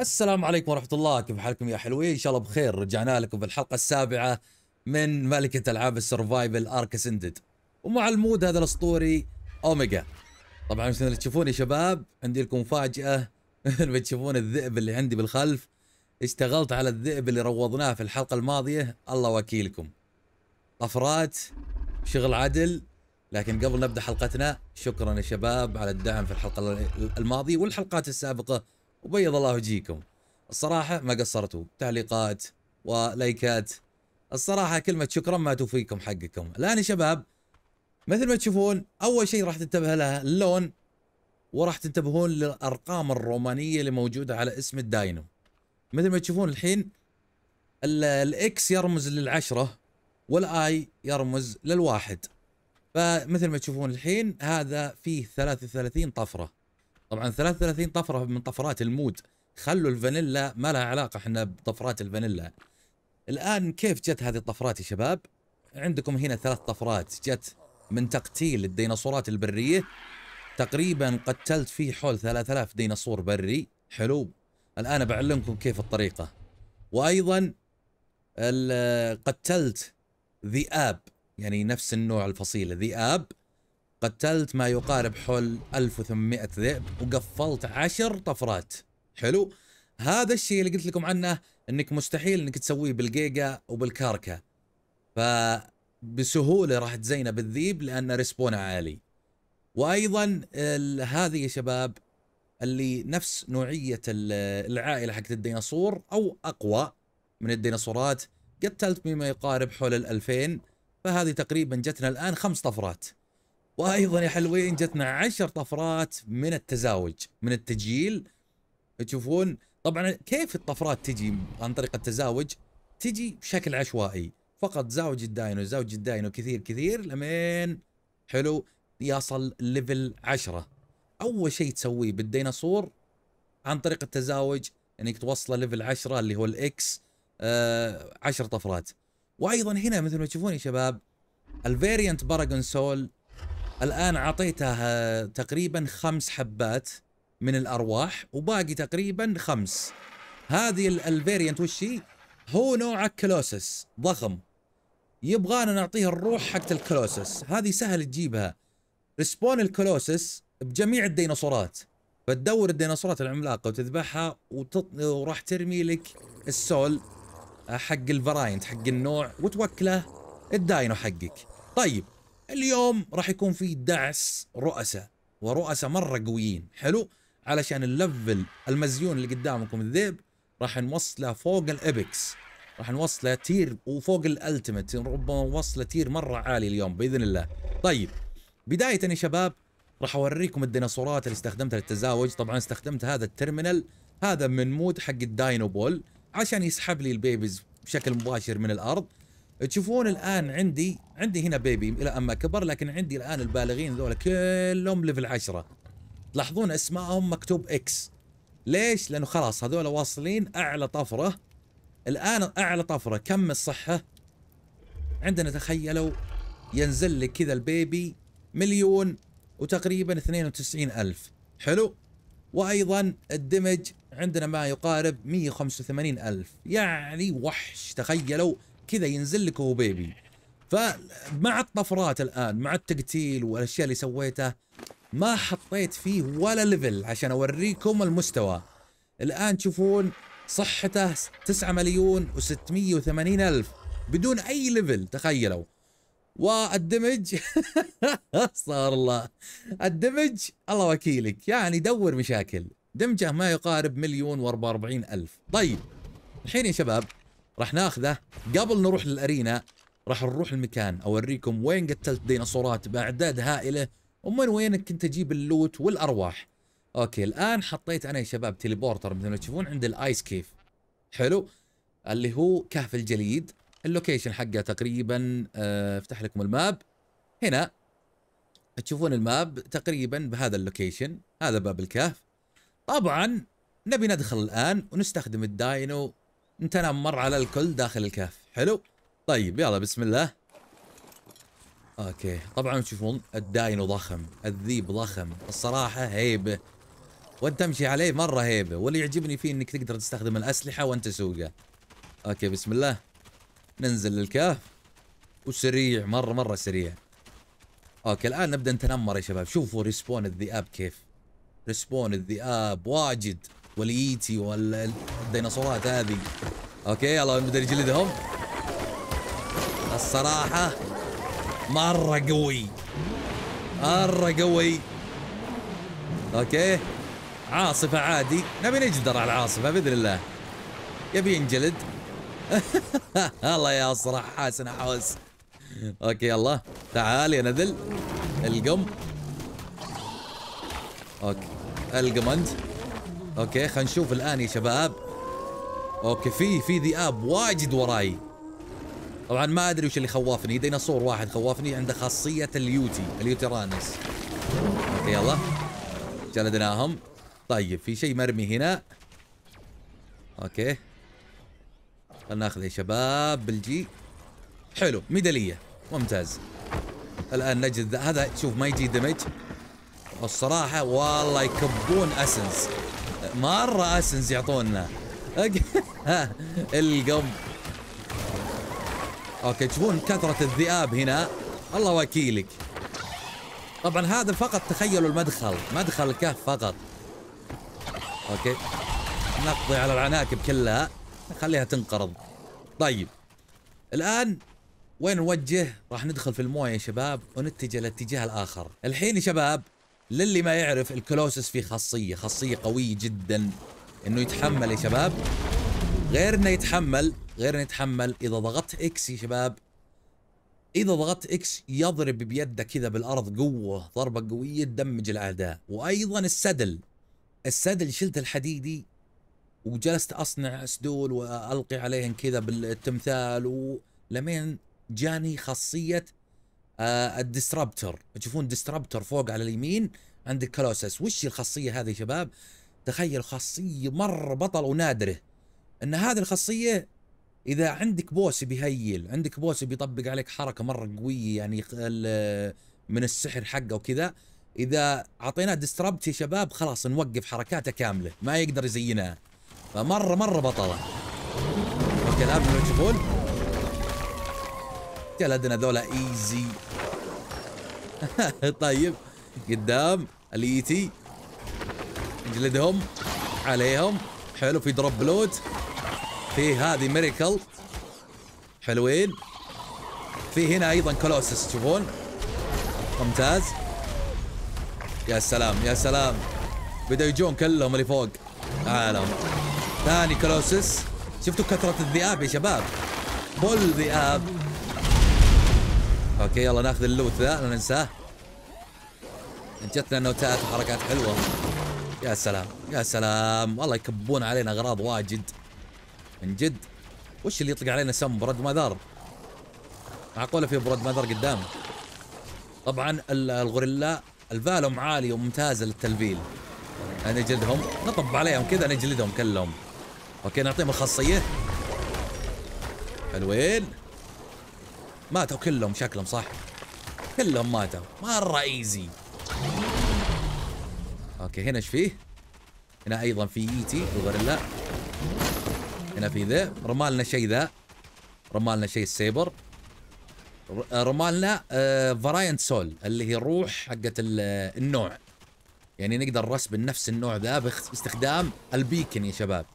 السلام عليكم ورحمة الله كيف حالكم يا حلوين إن شاء الله بخير رجعنا لكم بالحلقة السابعة من ملكة ألعاب السرفايفل أركس اندد ومع المود هذا الأسطوري أوميجا طبعا مثل اللي تشوفون يا شباب عندي لكم مفاجأة مثل ما تشوفون الذئب اللي عندي بالخلف اشتغلت على الذئب اللي روضناه في الحلقة الماضية الله وكيلكم طفرات شغل عدل لكن قبل نبدأ حلقتنا شكرا يا شباب على الدعم في الحلقة الماضية والحلقات السابقة وبيض الله وجيكم الصراحة ما قصرتوا تعليقات ولايكات الصراحة كلمة شكرا ما توفيكم حقكم الآن يا شباب مثل ما تشوفون أول شيء راح تنتبه لها اللون وراح تنتبهون للأرقام الرومانية اللي موجودة على اسم الداينو مثل ما تشوفون الحين الإكس يرمز للعشرة والآي يرمز للواحد فمثل ما تشوفون الحين هذا فيه 33 طفرة طبعا 33 طفره من طفرات المود خلوا الفانيلا ما لها علاقه احنا بطفرات الفانيلا الان كيف جت هذه الطفرات يا شباب عندكم هنا ثلاث طفرات جت من تقتيل الديناصورات البريه تقريبا قتلت فيه حول 3000 ديناصور بري حلو الان بعلمكم كيف الطريقه وايضا قتلت ذئاب يعني نفس النوع الفصيله ذئاب قتلت ما يقارب حول 1800 ذئب وقفلت 10 طفرات حلو هذا الشيء اللي قلت لكم عنه انك مستحيل انك تسويه بالجيجا وبالكاركا فبسهولة راح تزينه بالذيب لان ريسبونه عالي وايضا هذه يا شباب اللي نفس نوعية العائلة حقت الديناصور او اقوى من الديناصورات قتلت بما يقارب حول ال 2000 فهذه تقريبا جتنا الان خمس طفرات وايضا يا حلوين جتنا عشر طفرات من التزاوج من التجيل تشوفون طبعا كيف الطفرات تجي عن طريق التزاوج تجي بشكل عشوائي فقط زاوج الداينو زاوج الداينو كثير كثير لمين حلو يصل ليفل 10 اول شيء تسويه بالديناصور عن طريق التزاوج انك توصله ليفل 10 اللي هو الاكس 10 آه، عشر طفرات وايضا هنا مثل ما تشوفون يا شباب الفيريانت باراجون سول الآن أعطيتها تقريبا خمس حبات من الأرواح وباقي تقريبا خمس هذه الفيريانت هي؟ هو نوع كلوسس ضخم يبغانا نعطيه الروح حقت الكلوسس هذه سهل تجيبها ريسبون الكلوسس بجميع الديناصورات فتدور الديناصورات العملاقة وتذبحها وتط... وراح ترمي لك السول آه، حق الفراينت حق النوع وتوكله الداينو حقك طيب اليوم راح يكون في دعس رؤساء ورؤساء مره قويين حلو علشان الليفل المزيون اللي قدامكم الذيب راح نوصله فوق الابكس راح نوصله تير وفوق الالتيميت ربما نوصله تير مره عالي اليوم باذن الله طيب بدايه يا شباب راح اوريكم الديناصورات اللي استخدمتها للتزاوج طبعا استخدمت هذا الترمينال هذا من مود حق الداينو بول عشان يسحب لي البيبيز بشكل مباشر من الارض تشوفون الان عندي عندي هنا بيبي الى اما كبر لكن عندي الان البالغين ذولا كلهم ليفل 10 تلاحظون اسمائهم مكتوب اكس ليش؟ لانه خلاص هذول واصلين اعلى طفره الان اعلى طفره كم الصحه؟ عندنا تخيلوا ينزل لك كذا البيبي مليون وتقريبا 92 ألف حلو وأيضا الدمج عندنا ما يقارب 185 ألف يعني وحش تخيلوا كذا ينزل لك وهو بيبي فمع الطفرات الان مع التقتيل والاشياء اللي سويته ما حطيت فيه ولا ليفل عشان اوريكم المستوى الان تشوفون صحته 9 مليون و680 الف بدون اي ليفل تخيلوا والدمج صار الله الدمج الله وكيلك يعني دور مشاكل دمجه ما يقارب مليون و44 الف طيب الحين يا شباب راح ناخذه قبل نروح للارينا راح نروح المكان اوريكم وين قتلت ديناصورات باعداد هائله ومن وين كنت اجيب اللوت والارواح اوكي الان حطيت انا يا شباب تيليبورتر مثل ما تشوفون عند الايس كيف حلو اللي هو كهف الجليد اللوكيشن حقه تقريبا آه، افتح لكم الماب هنا تشوفون الماب تقريبا بهذا اللوكيشن هذا باب الكهف طبعا نبي ندخل الان ونستخدم الداينو انت نمر على الكل داخل الكهف حلو طيب يلا بسم الله اوكي طبعا تشوفون الداينو ضخم الذيب ضخم الصراحه هيبه وانت تمشي عليه مره هيبه واللي يعجبني فيه انك تقدر تستخدم الاسلحه وانت سوقه اوكي بسم الله ننزل للكهف وسريع مره مره سريع اوكي الان نبدا نتنمر يا شباب شوفوا ريسبون الذئاب كيف ريسبون الذئاب واجد والايتي والديناصورات هذه اوكي الله بدا يجلدهم الصراحة مرة قوي مرة قوي اوكي عاصفة عادي نبي نجدر على العاصفة بإذن الله يبي ينجلد الله يا صراحة حاسن حوس اوكي يلا تعال يا نذل القم اوكي القم انت اوكي خلينا نشوف الان يا شباب اوكي في في ذئاب واجد وراي طبعا ما ادري وش اللي خوفني ديناصور واحد خوفني عنده خاصيه اليوتي اليوتيرانس اوكي يلا جلدناهم طيب في شيء مرمي هنا اوكي خلنا ناخذ يا شباب بالجي حلو ميداليه ممتاز الان نجد هذا شوف ما يجي دمج الصراحه والله يكبون اسنس مرة اسنز يعطونا القم اوكي تشوفون كثرة الذئاب هنا الله وكيلك طبعا هذا فقط تخيلوا المدخل مدخل الكهف فقط اوكي نقضي على العناكب كلها نخليها تنقرض طيب الان وين نوجه راح ندخل في المويه يا شباب ونتجه الاتجاه الاخر الحين يا شباب للي ما يعرف الكلوسس فيه خاصيه خاصيه قويه جدا انه يتحمل يا شباب غير انه يتحمل غير انه يتحمل اذا ضغطت اكس يا شباب اذا ضغطت اكس يضرب بيده كذا بالارض قوه ضربه قويه تدمج الاعداء وايضا السدل السدل شلت الحديدي وجلست اصنع سدول والقي عليهم كذا بالتمثال ولمين جاني خاصيه آه الديستربتر تشوفون ديستربتر فوق على اليمين عندك كلوسس وش الخاصيه هذه يا شباب تخيل خاصيه مره بطل ونادره ان هذه الخاصيه اذا عندك بوس بيهيل عندك بوس بيطبق عليك حركه مره قويه يعني من السحر حقه وكذا اذا اعطيناه ديستربت يا شباب خلاص نوقف حركاته كامله ما يقدر يزينها فمره مره بطله الكلام اللي تشوفون جلدنا ذولا ايزي طيب قدام اليتي نجلدهم عليهم حلو في دروب بلوت في هذه ميريكل حلوين في هنا ايضا كولوسس تشوفون ممتاز يا سلام يا سلام بدا يجون كلهم اللي فوق عالم ثاني كلوسس شفتوا كثرة الذئاب يا شباب فل ذئاب اوكي يلا ناخذ اللوت ذا لا ننساه جتنا نوتات وحركات حلوه يا سلام يا سلام والله يكبون علينا اغراض واجد من جد وش اللي يطلق علينا سم برد مدار معقوله في برد مدار قدام طبعا الغوريلا الفالهم عالي وممتازه للتلفيل نجلدهم نطب عليهم كذا نجلدهم كلهم اوكي نعطيهم الخاصيه حلوين ماتوا كلهم شكلهم صح كلهم ماتوا مرة ايزي اوكي هنا ايش فيه؟ هنا ايضا في ايتي e وغوريلا هنا في ذا رمالنا شيء ذا رمالنا شيء السيبر آه، رمالنا آه فراينت سول اللي هي الروح حقت آه، النوع يعني نقدر نرسب نفس النوع ذا باستخدام البيكن يا شباب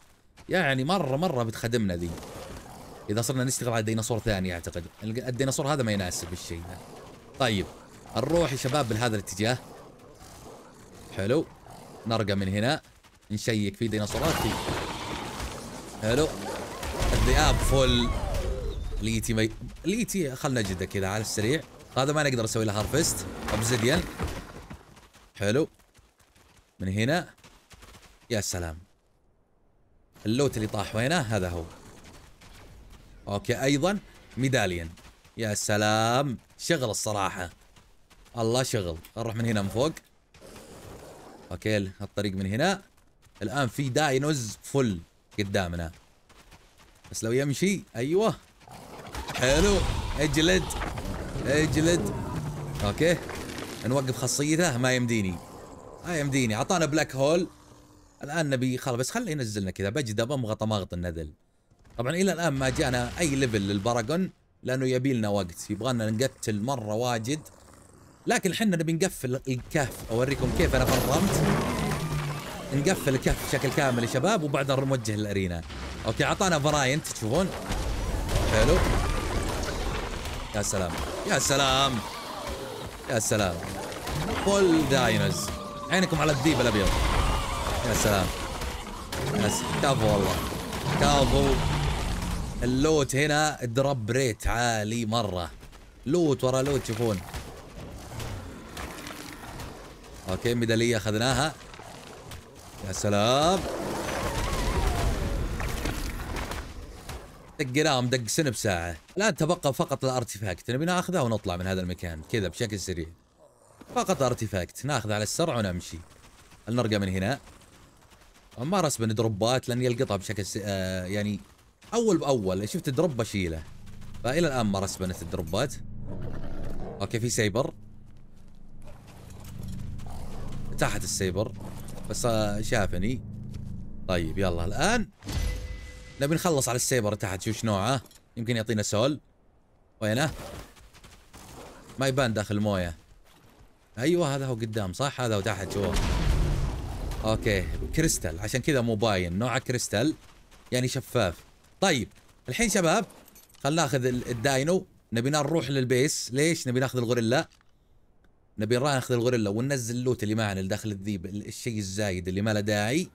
يعني مره مره بتخدمنا ذي اذا صرنا نشتغل على ديناصور ثاني اعتقد الديناصور هذا ما يناسب الشيء طيب نروح يا شباب بهذا الاتجاه حلو نرقى من هنا نشيك في ديناصورات في حلو الذئاب فل ليتي مي... ليتي خلنا نجده كذا على السريع هذا ما نقدر نسوي له هارفست اوبزيديان حلو من هنا يا سلام اللوت اللي طاح وينه هذا هو اوكي ايضا ميداليا يا سلام شغل الصراحة الله شغل نروح من هنا من فوق اوكي الطريق من هنا الان في داينوز فل قدامنا بس لو يمشي ايوه حلو اجلد اجلد اوكي نوقف خاصيته ما يمديني ما يمديني اعطانا بلاك هول الان نبي خلاص بس خليه ينزلنا كذا بجذبه مغطى مغط النذل طبعا الى الان ما جانا اي ليفل للباراجون لانه يبي لنا وقت يبغانا نقتل مره واجد لكن حنا نبي نقفل الكهف اوريكم كيف انا فرمت نقفل الكهف بشكل كامل يا شباب وبعدها نوجه الارينا اوكي اعطانا فراينت تشوفون حلو يا سلام يا سلام يا سلام فول داينوز عينكم على الديب الابيض يا سلام يا سلام كفو والله كفو اللوت هنا دروب ريت عالي مرة لوت ورا لوت تشوفون اوكي ميدالية اخذناها يا سلام دقناهم دق سن بساعة الآن تبقى فقط الارتفاكت نبي ناخذه ونطلع من هذا المكان كذا بشكل سريع فقط ارتفاكت ناخذه على السرعة ونمشي نرقى من هنا ما رسبا دروبات لان يلقطها بشكل س... آه يعني اول باول يعني شفت دروب بشيله فالى الان ما رسبنت الدروبات اوكي في سايبر تحت السايبر بس آه، شافني طيب يلا الان نبي نخلص على السايبر تحت شوف نوعه يمكن يعطينا سول وينه ما يبان داخل المويه ايوه هذا هو قدام صح هذا هو تحت شوف اوكي كريستال عشان كذا مو باين نوعه كريستال يعني شفاف طيب الحين شباب خلنا ناخذ الداينو نبي نروح للبيس ليش نبي ناخذ الغوريلا نبي نروح ناخذ الغوريلا وننزل اللوت اللي معنا داخل الذيب الشيء الزايد اللي ما له داعي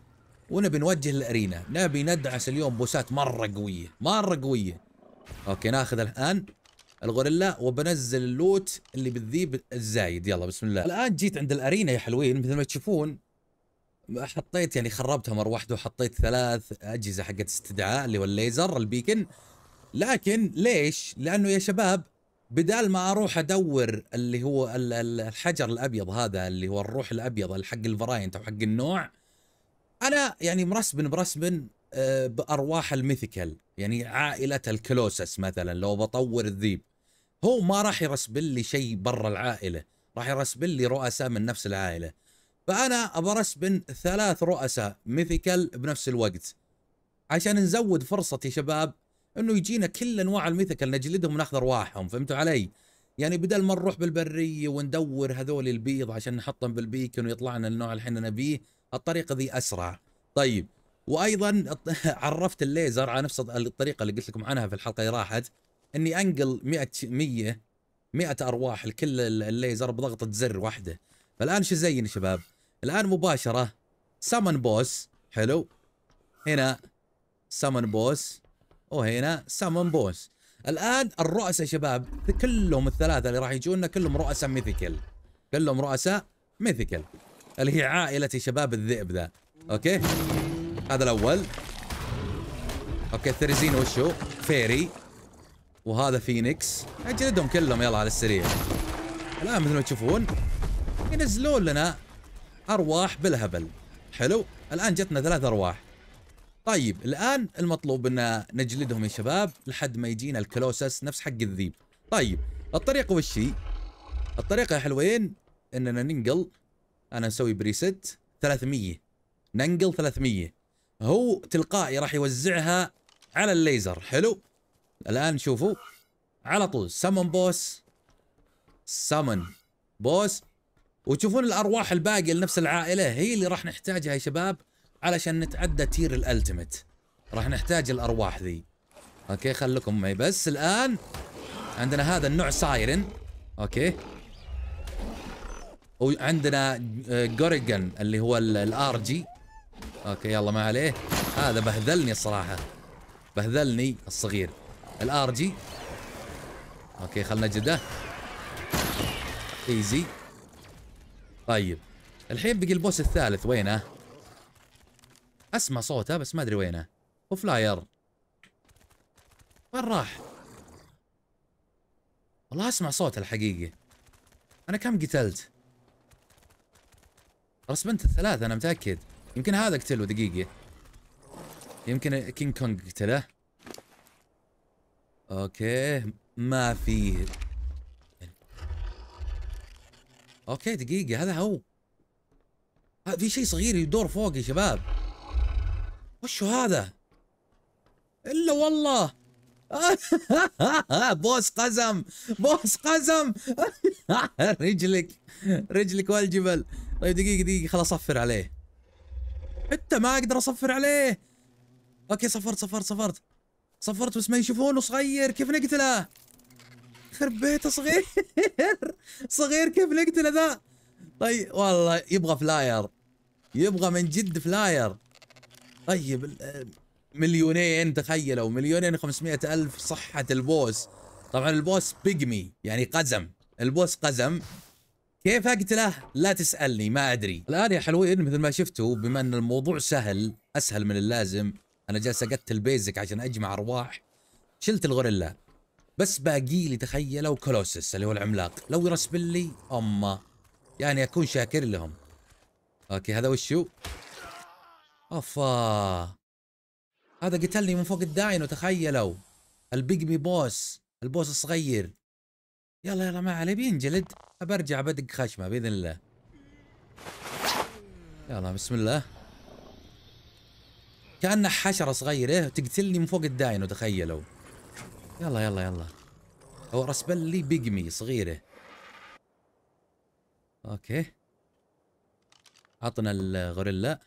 ونبي نوجه الارينا نبي ندعس اليوم بوسات مره قويه مره قويه اوكي ناخذ الان الغوريلا وبنزل اللوت اللي بالذيب الزايد يلا بسم الله الان جيت عند الارينا يا حلوين مثل ما تشوفون حطيت يعني خربتها مره واحده وحطيت ثلاث اجهزه حقت استدعاء اللي هو الليزر البيكن لكن ليش؟ لانه يا شباب بدال ما اروح ادور اللي هو الحجر الابيض هذا اللي هو الروح الابيض حق الفراينت او حق النوع انا يعني مرسبن مرسبن آه، بارواح الميثيكال يعني عائله الكلوسس مثلا لو بطور الذيب هو ما راح يرسبن لي شيء برا العائله راح يرسبن لي رؤساء من نفس العائله فانا ابى بن ثلاث رؤساء ميثيكال بنفس الوقت عشان نزود فرصه يا شباب انه يجينا كل انواع الميثيكال نجلدهم وناخذ ارواحهم فهمتوا علي؟ يعني بدل ما نروح بالبريه وندور هذول البيض عشان نحطهم بالبيكن ويطلع لنا النوع اللي احنا نبيه، الطريقه ذي اسرع. طيب وايضا عرفت الليزر على نفس الطريقه اللي قلت لكم عنها في الحلقه اللي راحت اني انقل 100 100 100 ارواح لكل الليزر بضغطه زر واحده. فالان شو زين يا شباب؟ الان مباشره سامون بوس حلو هنا سامون بوس وهنا سامون بوس الان الرؤساء شباب كلهم الثلاثه اللي راح يجونا كلهم رؤساء ميثيكل كلهم رؤساء ميثيكل اللي هي عائله شباب الذئب ذا اوكي هذا الاول اوكي الثريزين وشو فيري وهذا فينيكس اجلدهم كلهم يلا على السريع الان مثل ما تشوفون ينزلون لنا ارواح بالهبل حلو الان جتنا ثلاث ارواح طيب الان المطلوب ان نجلدهم يا شباب لحد ما يجينا الكلوسس نفس حق الذيب طيب الطريقه وش هي الطريقه يا حلوين اننا ننقل انا نسوي بريست 300 ننقل 300 هو تلقائي راح يوزعها على الليزر حلو الان شوفوا على طول سمن بوس سمن بوس وتشوفون الارواح الباقيه لنفس العائله هي اللي راح نحتاجها يا شباب علشان نتعدى تير الالتيميت راح نحتاج الارواح ذي اوكي خلكم معي بس الان عندنا هذا النوع سايرن اوكي وعندنا آه، جوريجن اللي هو الار جي اوكي يلا ما عليه هذا بهذلني الصراحه بهذلني الصغير الار جي اوكي خلنا نجده ايزي طيب الحين بقي البوس الثالث وينه؟ اسمع صوته بس ما ادري وينه وفلاير وين راح؟ والله اسمع صوته الحقيقي انا كم قتلت؟ رسبنت الثلاثة انا متأكد يمكن هذا قتله دقيقة يمكن كينج كونج قتله اوكي ما فيه اوكي دقيقة هذا هو في شيء صغير يدور فوق يا شباب وشو هذا؟ الا والله بوس قزم بوس قزم رجلك رجلك والجبل طيب دقيقة دقيقة خلاص اصفر عليه حتى ما اقدر اصفر عليه اوكي صفرت صفرت صفرت صفرت بس ما يشوفونه صغير كيف نقتله؟ خرب بيته صغير صغير كيف نقتله ذا طيب والله يبغى فلاير يبغى من جد فلاير طيب مليونين تخيلوا مليونين و500 الف صحه البوس طبعا البوس بيجمي يعني قزم البوس قزم كيف اقتله؟ لا تسالني ما ادري. الان يا حلوين مثل ما شفتوا بما ان الموضوع سهل اسهل من اللازم انا جالس اقتل بيزك عشان اجمع ارواح شلت الغوريلا بس باقي لي تخيلوا كولوسس اللي هو العملاق لو يرسب لي أما يعني أكون شاكر لهم أوكي هذا وشو أفا هذا قتلني من فوق الداين وتخيلوا البيجمي بوس البوس الصغير يلا يلا ما عليه بينجلد برجع بدق خشمه باذن الله يلا بسم الله كانه حشره صغيره تقتلني من فوق الداينو تخيلوا يلا يلا يلا هو رسبل لي بيجمي صغيره اوكي عطنا الغوريلا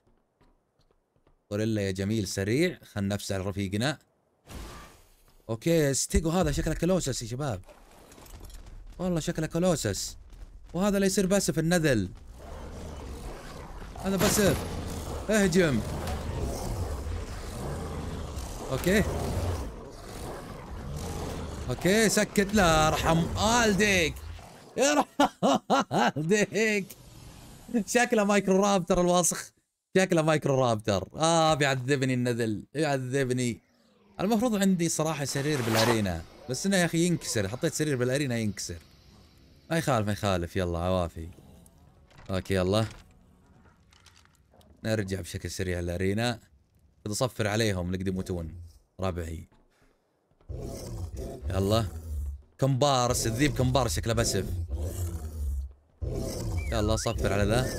غوريلا يا جميل سريع خلنا نفسع رفيقنا اوكي ستيجو هذا شكله كلوسس يا شباب والله شكله كلوسس وهذا لا يصير في النذل هذا بس اهجم اوكي اوكي سكت لا ارحم والديك ارحم والديك شكله مايكرو رابتر الواسخ شكله مايكرو رابتر اه بيعذبني النذل بيعذبني المفروض عندي صراحه سرير بالارينا بس انه يا اخي ينكسر حطيت سرير بالارينا ينكسر ما يخالف ما يخالف يلا عوافي اوكي يلا نرجع بشكل سريع الارينا اذا صفر عليهم نقدر يموتون ربعي يلا كمبارس الذيب كمبارس شكله بسف يلا صفر على ذا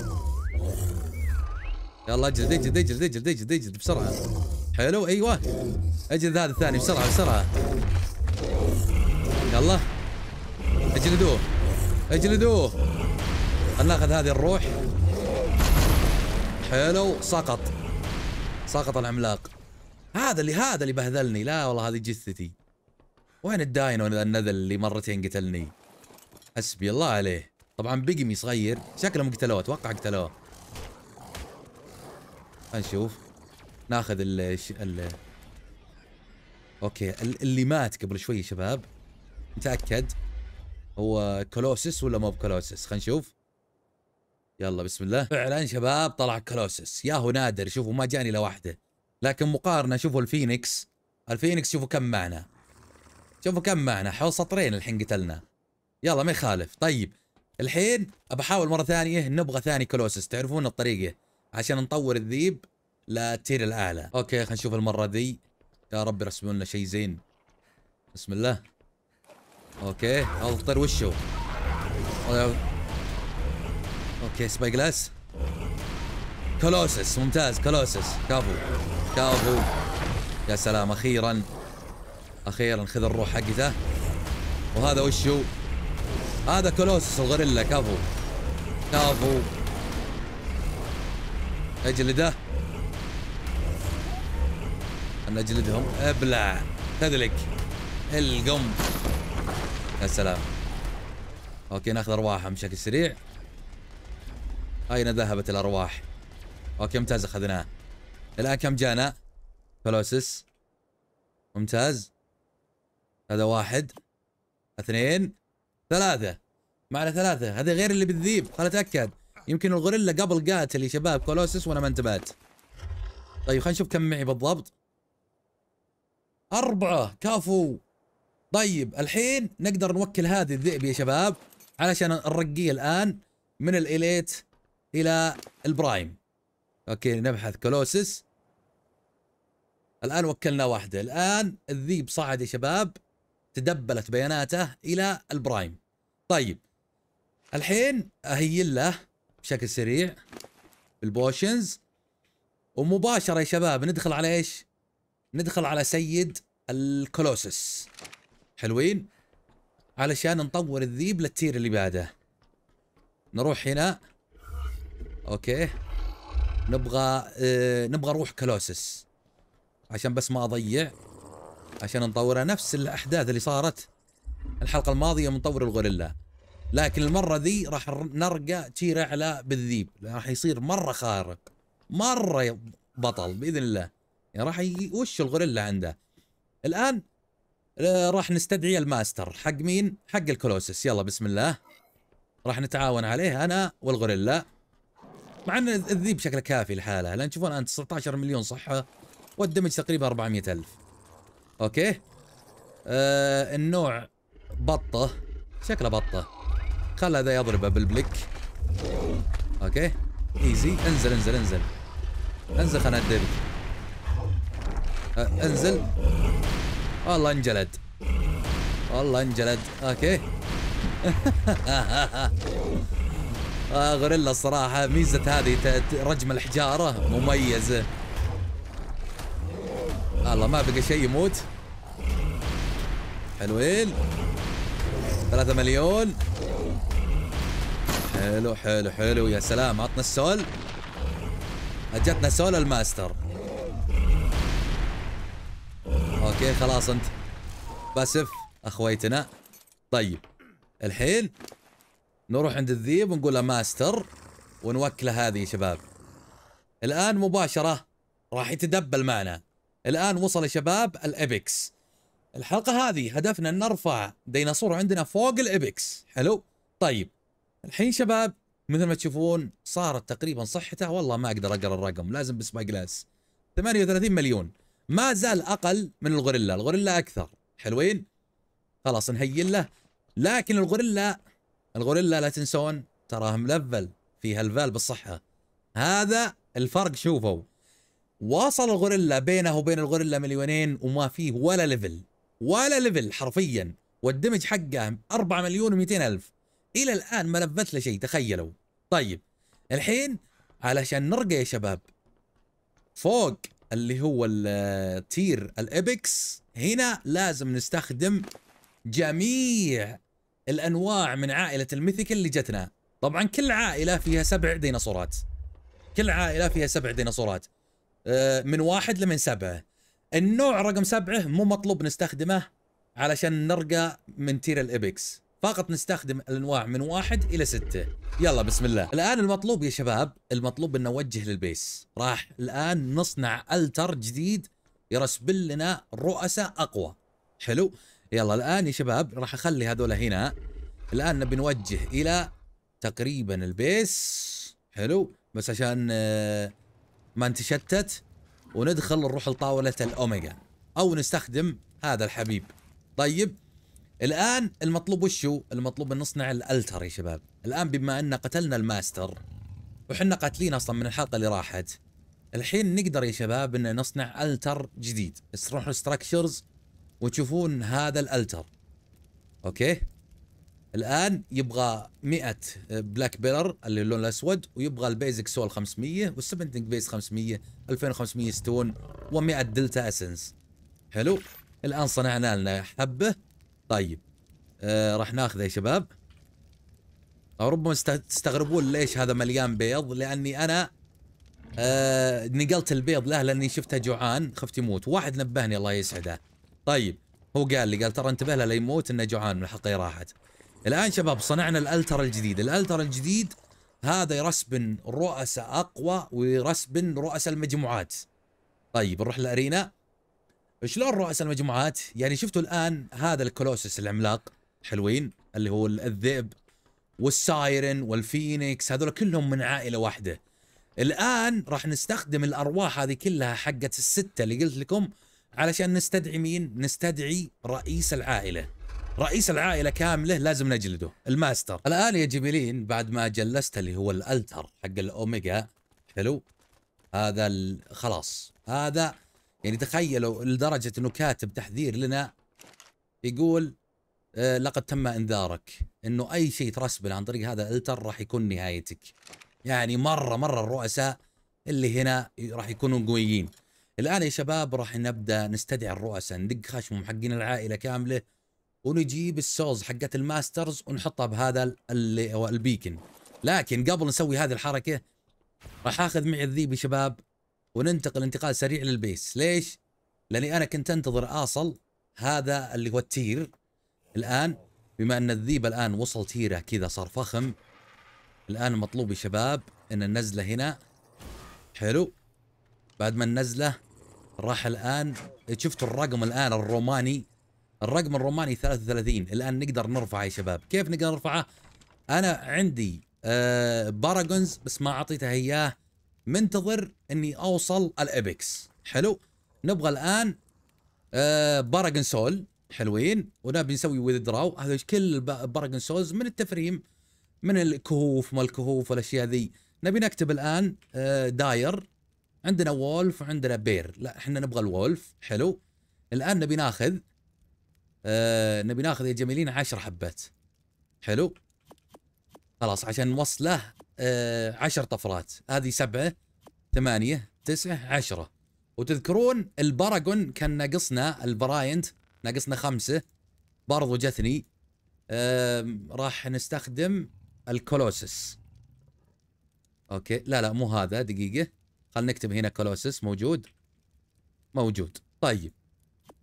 يلا اجلد اجلد اجلد اجلد اجلد اجلد بسرعة حلو ايوه اجلد هذا الثاني بسرعة بسرعة يلا اجلدوه اجلدوه خلنا ناخذ هذه الروح حلو سقط سقط العملاق هذا اللي هذا اللي بهذلني لا والله هذه جثتي وين الداينو ذا النذل اللي مرتين قتلني حسبي الله عليه طبعا بيجمي صغير شكله مقتلوه اتوقع قتلوه نشوف ناخذ ال ال اوكي اللي مات قبل شوي شباب نتاكد هو كولوسس ولا مو بكولوسس خلينا نشوف يلا بسم الله فعلا شباب طلع كولوسس يا هو نادر شوفوا ما جاني لوحده لكن مقارنه شوفوا الفينيكس الفينيكس شوفوا كم معنا شوفوا كم معنا حول سطرين الحين قتلنا يلا ما يخالف طيب الحين أحاول مره ثانيه نبغى ثاني كلوسس تعرفون الطريقه عشان نطور الذيب للتير الاعلى اوكي خلينا نشوف المره ذي يا رب رسموا لنا شيء زين بسم الله اوكي الطر وشو اوكي سباي جلاس كلوسس ممتاز كلوسس كفو كفو يا سلام اخيرا اخيرا خذ الروح حقته وهذا وش هو؟ هذا كولوسس الغوريلا كفو كفو اجلده خلنا نجلدهم ابلع تدلك القم يا سلام اوكي ناخذ ارواحهم بشكل سريع اين ذهبت الارواح اوكي ممتاز اخذناه الان كم جانا كولوسس ممتاز هذا واحد اثنين ثلاثة معنا ثلاثة هذا غير اللي بالذيب خل اتأكد يمكن الغوريلا قبل قاتل يا شباب كولوسس وانا ما انتبهت طيب خلينا نشوف كم معي بالضبط أربعة كفو طيب الحين نقدر نوكل هذه الذئب يا شباب علشان نرقيه الآن من الإليت إلى البرايم أوكي نبحث كولوسس الآن وكلنا واحدة الآن الذيب صعد يا شباب تدبلت بياناته الى البرايم طيب الحين اهيل له بشكل سريع البوشنز ومباشره يا شباب ندخل على ايش ندخل على سيد الكولوسس حلوين علشان نطور الذيب للتير اللي بعده نروح هنا اوكي نبغى آه نبغى نروح كلوسس عشان بس ما اضيع عشان نطورها نفس الاحداث اللي صارت الحلقه الماضيه من طور الغوريلا لكن المره ذي راح نرقى تير اعلى بالذيب راح يصير مره خارق مره بطل باذن الله يعني راح يوش الغوريلا عنده الان آه، راح نستدعي الماستر حق مين حق الكولوسس يلا بسم الله راح نتعاون عليه انا والغوريلا مع ان الذيب شكله كافي لحاله لان تشوفون انت 19 مليون صحه والدمج تقريبا 400 الف اوكي آه النوع بطة شكله بطة خلى هذا يضربه بالبلك اوكي ايزي انزل انزل انزل انزل خلنا ندب آه انزل والله انجلد والله انجلد اوكي آه غوريلا الصراحة ميزة هذه رجم الحجارة مميزة الله ما بقى شيء يموت حلوين ثلاثة مليون حلو حلو حلو يا سلام عطنا السول اجتنا سول الماستر اوكي خلاص انت بسف اخويتنا طيب الحين نروح عند الذيب ونقول له ماستر ونوكله هذه يا شباب الان مباشره راح يتدبل معنا الآن وصل يا شباب الإبكس الحلقة هذه هدفنا أن نرفع ديناصور عندنا فوق الإبكس حلو طيب الحين شباب مثل ما تشوفون صارت تقريبا صحته والله ما أقدر أقرأ الرقم لازم بسباي جلاس 38 مليون ما زال أقل من الغوريلا الغوريلا أكثر حلوين خلاص نهين له لكن الغوريلا الغوريلا لا تنسون تراه ملفل فيها هالفال بالصحة هذا الفرق شوفوا واصل الغوريلا بينه وبين الغوريلا مليونين وما فيه ولا ليفل ولا ليفل حرفيا والدمج حقه 4 مليون و200 الف الى الان ما لفت له شيء تخيلوا طيب الحين علشان نرقى يا شباب فوق اللي هو التير الابكس هنا لازم نستخدم جميع الانواع من عائله الميثيك اللي جتنا طبعا كل عائله فيها سبع ديناصورات كل عائله فيها سبع ديناصورات آه، من واحد لمن سبعة النوع رقم سبعة مو مطلوب نستخدمه علشان نرقى من تير الإبكس فقط نستخدم الانواع من واحد الى سته يلا بسم الله الان المطلوب يا شباب المطلوب ان نوجه للبيس راح الان نصنع التر جديد يرسبل لنا رؤساء اقوى حلو يلا الان يا شباب راح اخلي هذول هنا الان نبي نوجه الى تقريبا البيس حلو بس عشان آه، ما نتشتت وندخل نروح لطاولة الأوميجا أو نستخدم هذا الحبيب طيب الآن المطلوب وشو؟ المطلوب أن نصنع الألتر يا شباب الآن بما أن قتلنا الماستر وحنا قاتلين أصلا من الحلقة اللي راحت الحين نقدر يا شباب أن نصنع ألتر جديد تروحوا ستراكشرز وتشوفون هذا الألتر أوكي الان يبغى 100 بلاك بيلر اللي اللون الاسود ويبغى البيزك سول 500 والسبنتنج بيز 500 2500 ستون و100 دلتا اسنس حلو الان صنعنا لنا حبه طيب آه راح ناخذه يا شباب آه، ربما تستغربون ليش هذا مليان بيض لاني انا آه نقلت البيض له لاني شفته جوعان خفت يموت واحد نبهني الله يسعده طيب هو قال لي قال ترى انتبه له لا يموت انه جوعان من حقي راحت الآن شباب صنعنا الألتر الجديد الألتر الجديد هذا يرسبن رؤساء أقوى ويرسبن رؤساء المجموعات طيب نروح لأرينا شلون رؤساء المجموعات يعني شفتوا الآن هذا الكولوسس العملاق حلوين اللي هو الذئب والسايرن والفينيكس هذول كلهم من عائلة واحدة الآن راح نستخدم الأرواح هذه كلها حقت الستة اللي قلت لكم علشان نستدعي مين؟ نستدعي رئيس العائلة رئيس العائله كامله لازم نجلده الماستر الان يا جميلين بعد ما جلست اللي هو الالتر حق الاوميجا حلو هذا خلاص هذا يعني تخيلوا لدرجه انه كاتب تحذير لنا يقول آه لقد تم انذارك انه اي شيء ترسبل عن طريق هذا الالتر راح يكون نهايتك يعني مره مره الرؤساء اللي هنا راح يكونوا قويين الان يا شباب راح نبدا نستدعي الرؤساء ندق خشمهم حقين العائله كامله ونجيب السولز حقت الماسترز ونحطها بهذا اللي هو البيكن لكن قبل نسوي هذه الحركه راح اخذ معي الذيب يا شباب وننتقل انتقال سريع للبيس ليش؟ لاني انا كنت انتظر اصل هذا اللي هو التير الان بما ان الذيب الان وصل تيره كذا صار فخم الان مطلوب يا شباب ان النزله هنا حلو بعد ما النزله راح الان شفتوا الرقم الان الروماني الرقم الروماني 33 الان نقدر نرفعه يا شباب كيف نقدر نرفعه انا عندي آه باراجونز بس ما اعطيته اياه منتظر اني اوصل الابكس حلو نبغى الان آه باراجون سول حلوين ونبي نسوي وذدراو هذا كل باراجون سولز من التفريم من الكهوف ما الكهوف والاشياء ذي نبي نكتب الان آه داير عندنا وولف وعندنا بير لا احنا نبغى الولف حلو الان نبي ناخذ آه نبي ناخذ يا جميلين 10 حبات حلو خلاص عشان نوصله آه 10 طفرات هذه 7 8 9 10 وتذكرون الباراجون كان ناقصنا البراينت ناقصنا خمسه برضو جتني آه راح نستخدم الكولوسس اوكي لا لا مو هذا دقيقه خل نكتب هنا كولوسس موجود موجود طيب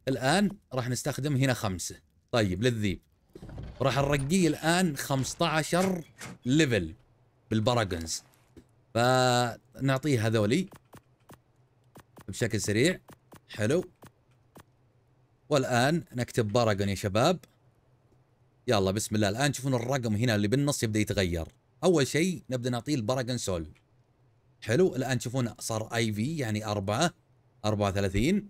الآن راح نستخدم هنا خمسة طيب للذيب راح نرقيه الآن 15 ليفل بالبراجونز فنعطيه هذولي بشكل سريع حلو والآن نكتب باراجون يا شباب يلا بسم الله الآن تشوفون الرقم هنا اللي بالنص يبدأ يتغير أول شيء نبدأ نعطيه الباراجون سول حلو الآن تشوفون صار اي في يعني 4 34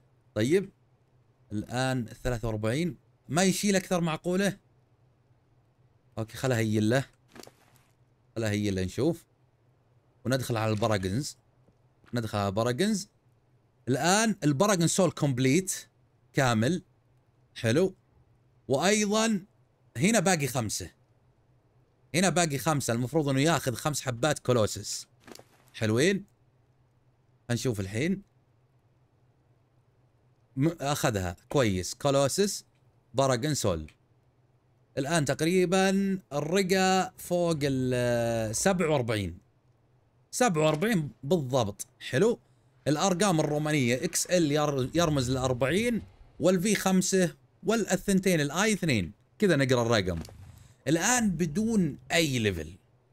طيب الان 43 ما يشيل اكثر معقوله اوكي خلها هين له خله هين له نشوف وندخل على البراجنز ندخل على البراجنز الان البراجن سول كومبليت كامل حلو وايضا هنا باقي خمسه هنا باقي خمسه المفروض انه ياخذ خمس حبات كولوسس حلوين هنشوف الحين اخذها كويس كولوسس باراجن سول الان تقريبا الرقا فوق ال 47 47 بالضبط حلو الارقام الرومانيه اكس ال يرمز ل 40 والفي 5 والثنتين الاي 2 كذا نقرا الرقم الان بدون اي ليفل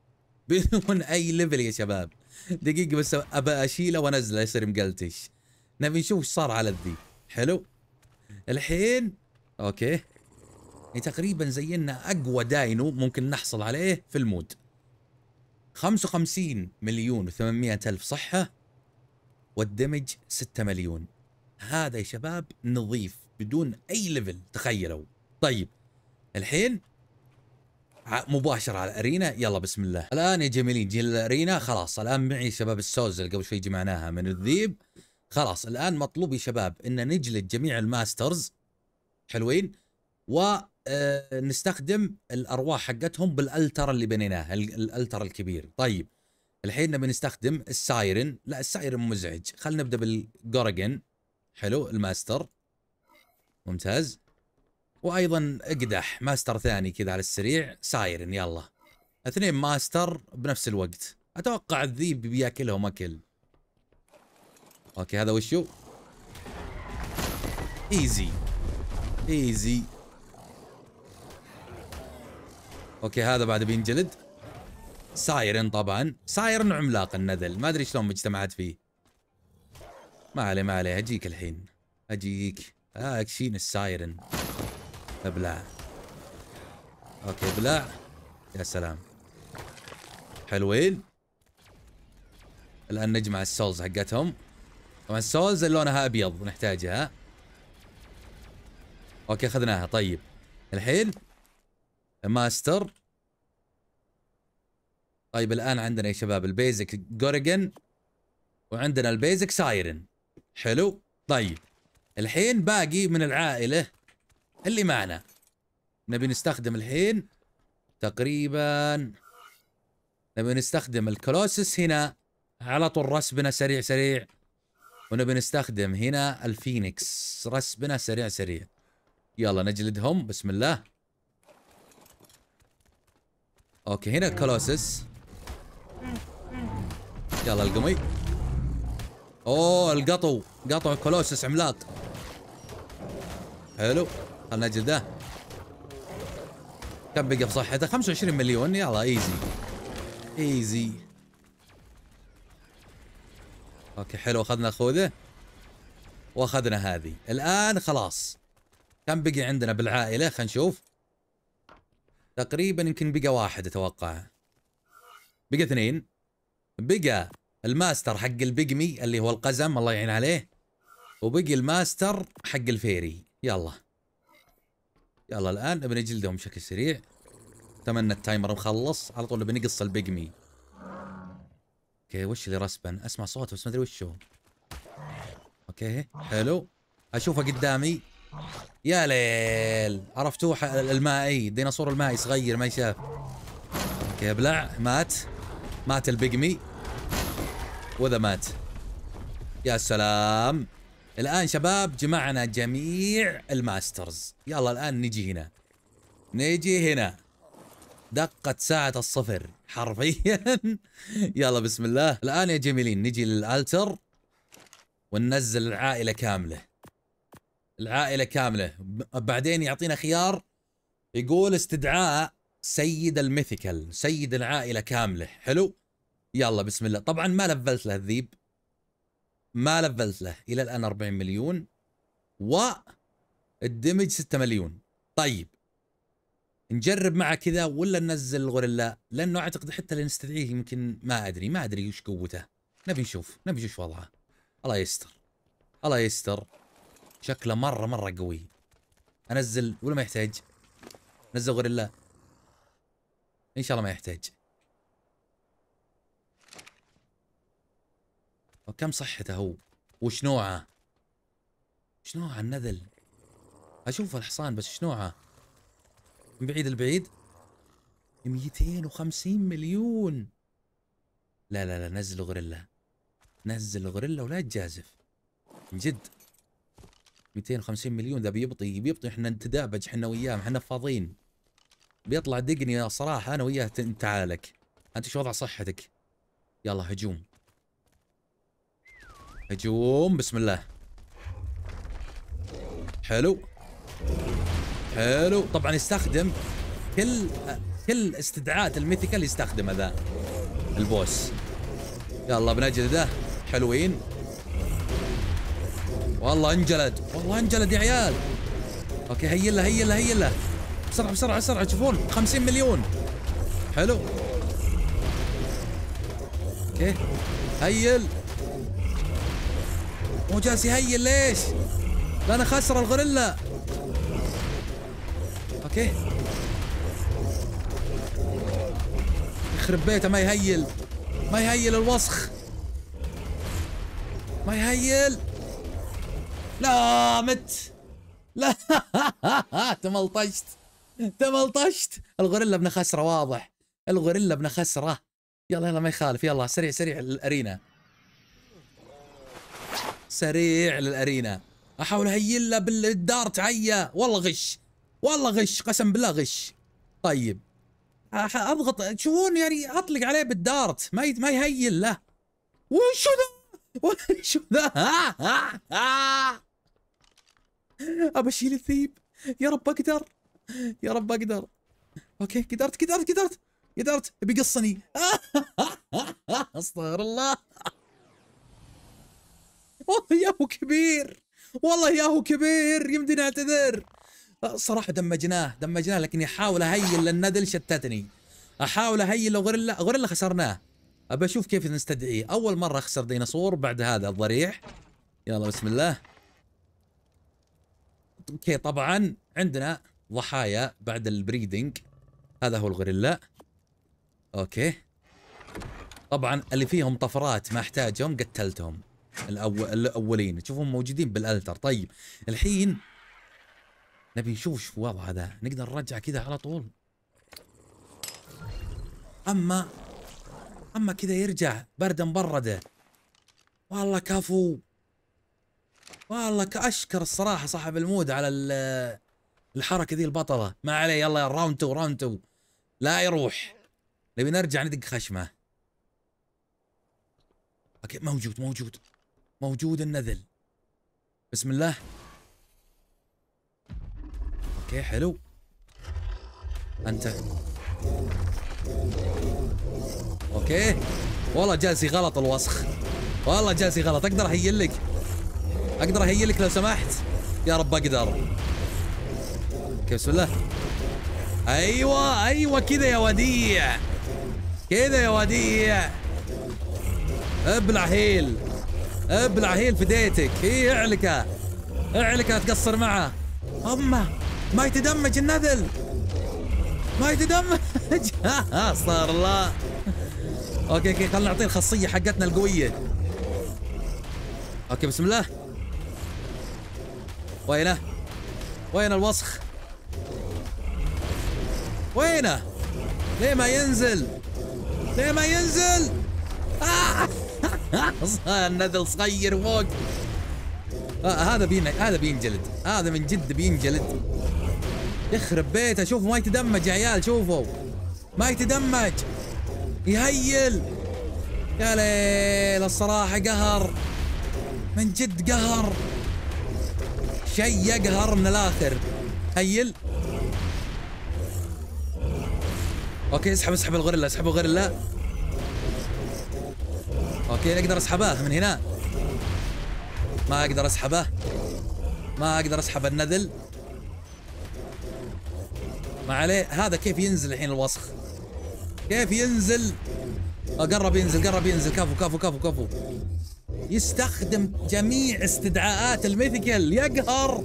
بدون اي ليفل يا شباب دقيقه بس ابى اشيله وانزله يصير مقلتش نبي نشوف ايش صار على الذيب حلو الحين اوكي يعني تقريبا زينا اقوى داينو ممكن نحصل عليه في المود 55 مليون و800 الف صحه والدمج 6 مليون هذا يا شباب نظيف بدون اي ليفل تخيلوا طيب الحين مباشرة على الارينا يلا بسم الله الان يا جميلين جينا الارينا خلاص الان معي شباب السوز اللي قبل شوي جمعناها من الذيب خلاص الان مطلوب يا شباب ان نجلد جميع الماسترز حلوين ونستخدم آه، الارواح حقتهم بالالتر اللي بنيناه الالتر الكبير طيب الحين نبي نستخدم السايرن لا السايرن مزعج خلينا نبدا بالجورجن حلو الماستر ممتاز وايضا اقدح ماستر ثاني كذا على السريع سايرن يلا اثنين ماستر بنفس الوقت اتوقع الذيب بياكلهم اكل اوكي هذا وشو ايزي ايزي اوكي هذا بعد بينجلد سايرن طبعا سايرن عملاق النذل ما ادري شلون مجتمعات فيه ما عليه ما عليه اجيك الحين اجيك آه اكشين السايرن ابلع اوكي ابلع يا سلام حلوين الان نجمع السولز حقتهم طبعا السولز لونها ابيض نحتاجها اوكي اخذناها طيب الحين ماستر طيب الان عندنا يا شباب البيزك جورجن وعندنا البيزك سايرن حلو طيب الحين باقي من العائله اللي معنا نبي نستخدم الحين تقريبا نبي نستخدم الكلوسس هنا على طول رسبنا سريع سريع ونبي نستخدم هنا الفينيكس رسبنا سريع سريع يلا نجلدهم بسم الله اوكي هنا كولوسس يلا القمي اوه القطو قطو كولوسس عملاق حلو خلنا نجلده كم بقى بصحته 25 مليون يلا ايزي ايزي اوكي حلو اخذنا خوذه واخذنا هذه الان خلاص كم بقي عندنا بالعائله خلينا نشوف تقريبا يمكن بقى واحد اتوقع بقى اثنين بقى الماستر حق البيجمي اللي هو القزم الله يعين عليه وبقي الماستر حق الفيري يلا يلا الان بنجلدهم بشكل سريع اتمنى التايمر مخلص على طول بنقص البيجمي اوكي وش اللي رسبا اسمع صوته بس ما ادري وش هو اوكي حلو اشوفه قدامي يا ليل عرفتوه المائي الديناصور المائي صغير ما يشاف اوكي ابلع مات مات البيجمي وذا مات يا سلام الان شباب جمعنا جميع الماسترز يلا الان نجي هنا نجي هنا دقت ساعة الصفر حرفيا يلا بسم الله الان يا جميلين نجي للالتر وننزل العائله كامله العائله كامله بعدين يعطينا خيار يقول استدعاء سيد الميثيكال سيد العائله كامله حلو يلا بسم الله طبعا ما لفلت له الذيب ما لفلت له الى الان 40 مليون و الدمج 6 مليون طيب نجرب معه كذا ولا ننزل الغوريلا لانه اعتقد حتى اللي نستدعيه يمكن ما ادري ما ادري وش قوته نبي نشوف نبي نشوف وضعه الله يستر الله يستر شكله مره مره قوي انزل ولا ما يحتاج نزل غوريلا ان شاء الله ما يحتاج وكم صحته هو وش نوعه وش نوعه النذل اشوف الحصان بس وش نوعه من بعيد البعيد 250 مليون لا لا لا نزل غوريلا نزل غوريلا ولا تجازف من جد 250 مليون ذا بيبطي بيبطي احنا نتدابج احنا وياه احنا فاضيين بيطلع دقني يا صراحه انا وياه تعالك انت شو وضع صحتك يلا هجوم هجوم بسم الله حلو حلو طبعا يستخدم كل كل استدعاءات الميثيكال يستخدمه ذا البوس يلا بنجلده حلوين والله انجلد والله انجلد يا عيال اوكي هيل له هيل له هيل له بسرعه بسرعه بسرعه تشوفون 50 مليون حلو اوكي هيل مو جالس يهيل ليش؟ لا انا خسر الغوريلا اوكي يخرب بيته ما يهيل ما يهيل الوسخ ما يهيل لا مت لا تملطشت تملطشت الغوريلا ابن خسره واضح الغوريلا ابن خسره يلا يلا ما يخالف يلا سريع سريع للارينا سريع للارينا احاول له بالدار تعيا والله غش والله غش قسم بالله غش طيب اضغط تشوفون يعني اطلق عليه بالدارت ما ما يهيل له وشو ذا وشو ذا ابى اشيل الثيب يا رب اقدر يا رب اقدر اوكي قدرت قدرت قدرت قدرت بيقصني استغفر الله والله ياهو كبير والله ياهو كبير يمدينا اعتذر صراحه دمجناه دمجناه لكن احاول اهيل للندل شتتني احاول اهيل لغوريلا غوريلا خسرناه ابى اشوف كيف نستدعيه اول مره اخسر ديناصور بعد هذا الضريح يلا بسم الله اوكي طبعا عندنا ضحايا بعد البريدنج هذا هو الغوريلا اوكي طبعا اللي فيهم طفرات ما احتاجهم قتلتهم الأول الاولين تشوفهم موجودين بالالتر طيب الحين نبي نشوف شو وضعه ذا نقدر نرجع كذا على طول اما اما كذا يرجع برده مبرده والله كفو والله كاشكر الصراحه صاحب المود على الحركه ذي البطله ما عليه يلا راوند 2 راوند 2 لا يروح نبي نرجع ندق خشمه اوكي موجود موجود موجود النذل بسم الله اوكي حلو انت اوكي والله جالسي غلط الوسخ والله جالسي غلط اقدر اهيلك اقدر اهيلك لو سمحت يا رب اقدر اوكي بسم الله ايوه ايوه كذا يا وديع كذا يا وديع ابلع هيل ابلع هيل في ديتك هي اعلكه اعلكه تقصر معه امه ما يتدمج النذل ما يتدمج صار الله اوكي اوكي خلينا نعطيه الخاصيه حقتنا القويه اوكي بسم الله وينه وين الوسخ وينه ليه ما ينزل ليه ما ينزل آه. النذل صغير فوق آه هذا بين هذا بينجلد هذا من جد بينجلد يخرب بيته شوف ما يتدمج يا عيال شوفوا ما يتدمج يهيل يا ليل الصراحة قهر من جد قهر شيء يقهر من الآخر هيل اوكي اسحب اسحب الغوريلا اسحب الغوريلا اوكي اقدر اسحبه من هنا ما اقدر اسحبه ما اقدر اسحب النذل ما عليه هذا كيف ينزل الحين الوسخ كيف ينزل آه، قرب ينزل قرب ينزل كفو كفو كفو كفو يستخدم جميع استدعاءات الميثيكال يقهر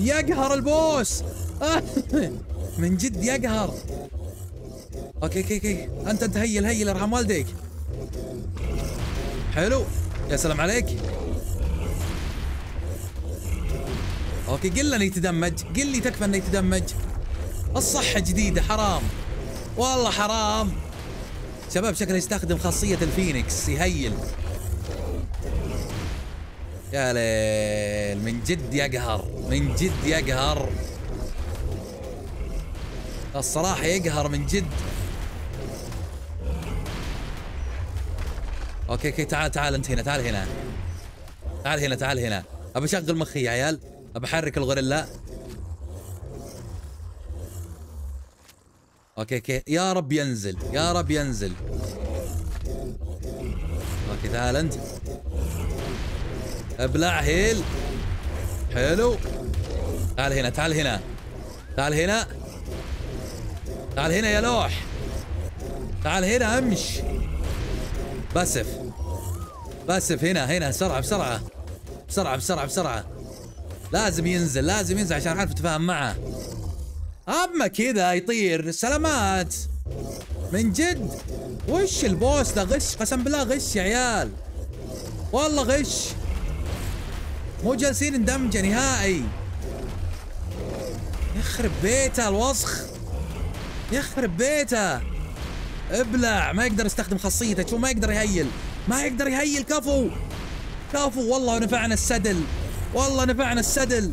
يقهر البوس من جد يقهر اوكي اوكي اوكي انت انت هيل هيل ارحم والديك حلو يا سلام عليك اوكي قل لي يتدمج قل لي تكفى انه يتدمج الصحة جديدة حرام والله حرام شباب شكله يستخدم خاصية الفينيكس يهيل يا ليل من جد يقهر من جد يقهر الصراحة يقهر من جد اوكي اوكي تعال تعال انت هنا تعال هنا تعال هنا تعال هنا ابى اشغل مخي يا عيال ابى احرك الغوريلا اوكي اوكي يا رب ينزل يا رب ينزل اوكي تعال انت ابلع هيل حلو تعال هنا تعال هنا تعال هنا تعال هنا يا لوح تعال هنا امش بسف بسف هنا هنا بسرعة بسرعة بسرعة بسرعة بسرعة لازم ينزل لازم ينزل عشان اعرف اتفاهم معه اما كذا يطير سلامات من جد وش البوس ده غش قسم بالله غش يا عيال والله غش مو جالسين ندمج نهائي يخرب بيته الوسخ يخرب بيته ابلع ما يقدر يستخدم خاصيته شو ما يقدر يهيل ما يقدر يهيل كفو كفو والله نفعنا السدل والله نفعنا السدل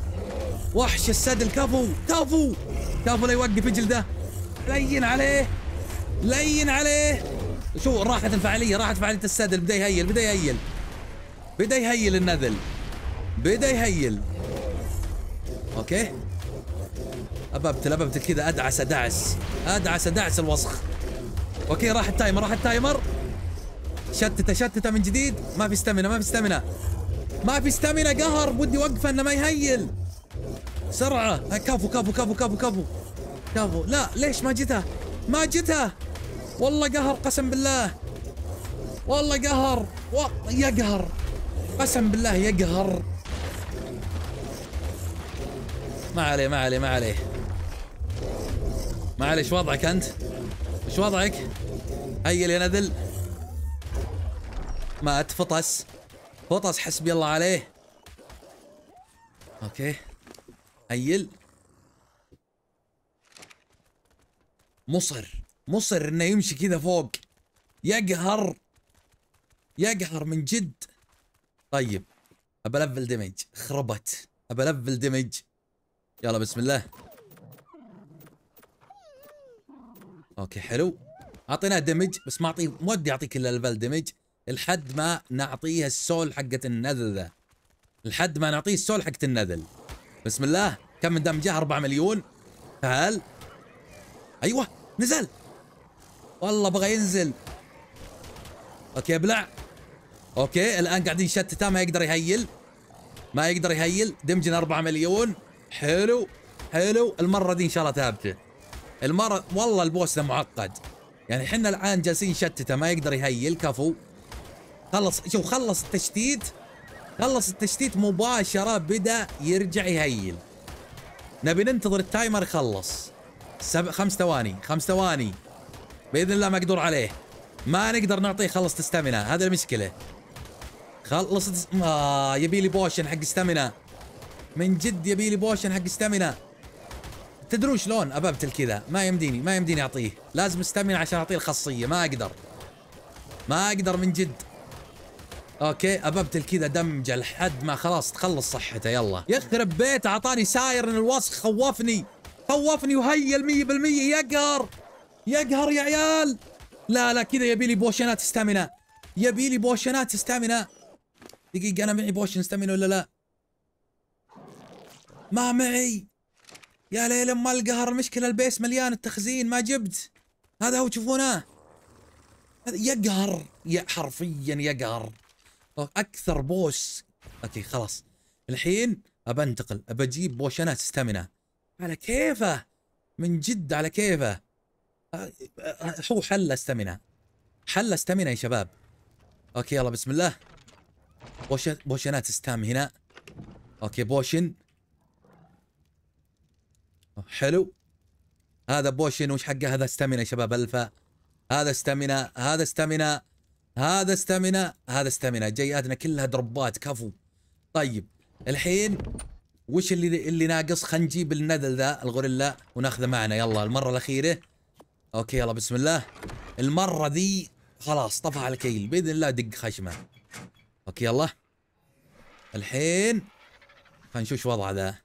وحش السدل كفو كفو كفو لا يوقف جلده لين عليه لين عليه شو راحت الفعاليه راحت فعاليه السدل بدا يهيل بدا يهيل بدا يهيل النذل بدا يهيل اوكي اببتل اببتل كذا ادعس ادعس ادعس ادعس الوسخ اوكي راح التايمر راح التايمر شتته شتته من جديد ما في استمنه ما في استمنه ما في استمنه قهر ودي وقفه انه ما يهيل بسرعه آه، كفو كفو كفو كفو كفو كفو لا ليش ما جتها ما جتها والله قهر قسم بالله والله قهر و... يقهر قسم بالله يقهر ما عليه ما عليه ما عليه ما عليه ايش وضعك انت؟ ايش وضعك؟ هيا لي نذل مات فطس فطس حسبي الله عليه اوكي هيل مصر مصر انه يمشي كذا فوق يقهر يقهر من جد طيب ابى لفل دمج خربت ابى لفل دمج يلا بسم الله اوكي حلو اعطيناه دمج بس ما اعطيه ما ودي اعطيك الا لفل دمج لحد ما نعطيه السول حقة النذل ذا لحد ما نعطيه السول حقة النذل بسم الله كم من دمجه 4 مليون تعال ايوه نزل والله بغى ينزل اوكي ابلع اوكي الان قاعدين نشتته ما يقدر يهيل ما يقدر يهيل دمجنا 4 مليون حلو حلو المره دي ان شاء الله ثابته المره والله البوس معقد يعني احنا الان جالسين نشتته ما يقدر يهيل كفو خلص شوف خلص التشتيت خلص التشتيت مباشره بدا يرجع يهيل نبي ننتظر التايمر يخلص سب... خمس ثواني خمس ثواني باذن الله مقدور عليه ما نقدر نعطيه خلص ستامينا هذا المشكله خلصت آه يبي لي بوشن حق ستامينا من جد يبي لي بوشن حق ستامينا تدرون شلون اببتل كذا ما يمديني ما يمديني اعطيه لازم ستامينا عشان اعطيه الخاصيه ما اقدر ما اقدر من جد اوكي اببتل كذا دمجه لحد ما خلاص تخلص صحته يلا يخرب بيت اعطاني ساير ان الوسخ خوفني خوفني وهيل 100% يقهر يقهر يا عيال لا لا كذا يبي لي بوشنات ستامينا يبي لي بوشنات ستامينا دقيقة انا معي بوشن ستامينا ولا لا؟ ما معي يا ليل ما القهر المشكلة البيس مليان التخزين ما جبت هذا هو تشوفونه يقهر يا حرفيا يقهر اكثر بوس اوكي خلاص الحين ابى انتقل ابى اجيب بوشنات ستامينا على كيفه من جد على كيفه أه، هو حل استمنة حل استمنة يا شباب اوكي يلا بسم الله بوش بوشنات استام هنا اوكي بوشن حلو هذا بوشن وش حقه هذا استمنة يا شباب الفا هذا استمنة هذا استمنة هذا استامنا هذا استامنا جياتنا كلها دروبات كفو طيب الحين وش اللي اللي ناقص خلينا نجيب النذل ذا الغوريلا وناخذه معنا يلا المره الاخيره اوكي يلا بسم الله المره ذي خلاص طفى على الكيل باذن الله دق خشمه اوكي يلا الحين خلينا نشوف شو وضعه ذا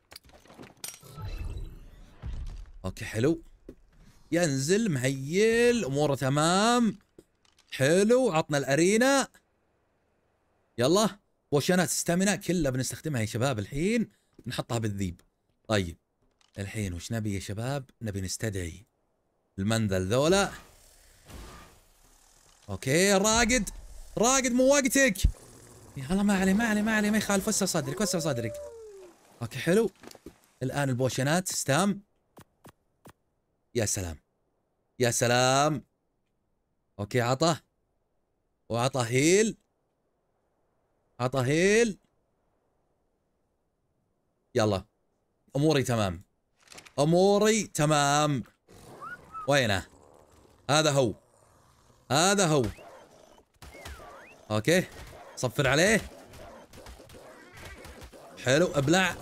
اوكي حلو ينزل مهيل اموره تمام حلو عطنا الارينا يلا بوشنات ستامينا كلها بنستخدمها يا شباب الحين نحطها بالذيب طيب الحين وش نبي يا شباب نبي نستدعي المنذل ذولا اوكي راقد راقد مو وقتك يلا ما عليه ما عليه ما عليه ما يخالف وسع صدرك وسع صدرك اوكي حلو الان البوشنات ستام يا سلام يا سلام اوكي عطى وعطى هيل عطى هيل يلا اموري تمام اموري تمام وينه هذا هو هذا هو اوكي صفر عليه حلو ابلع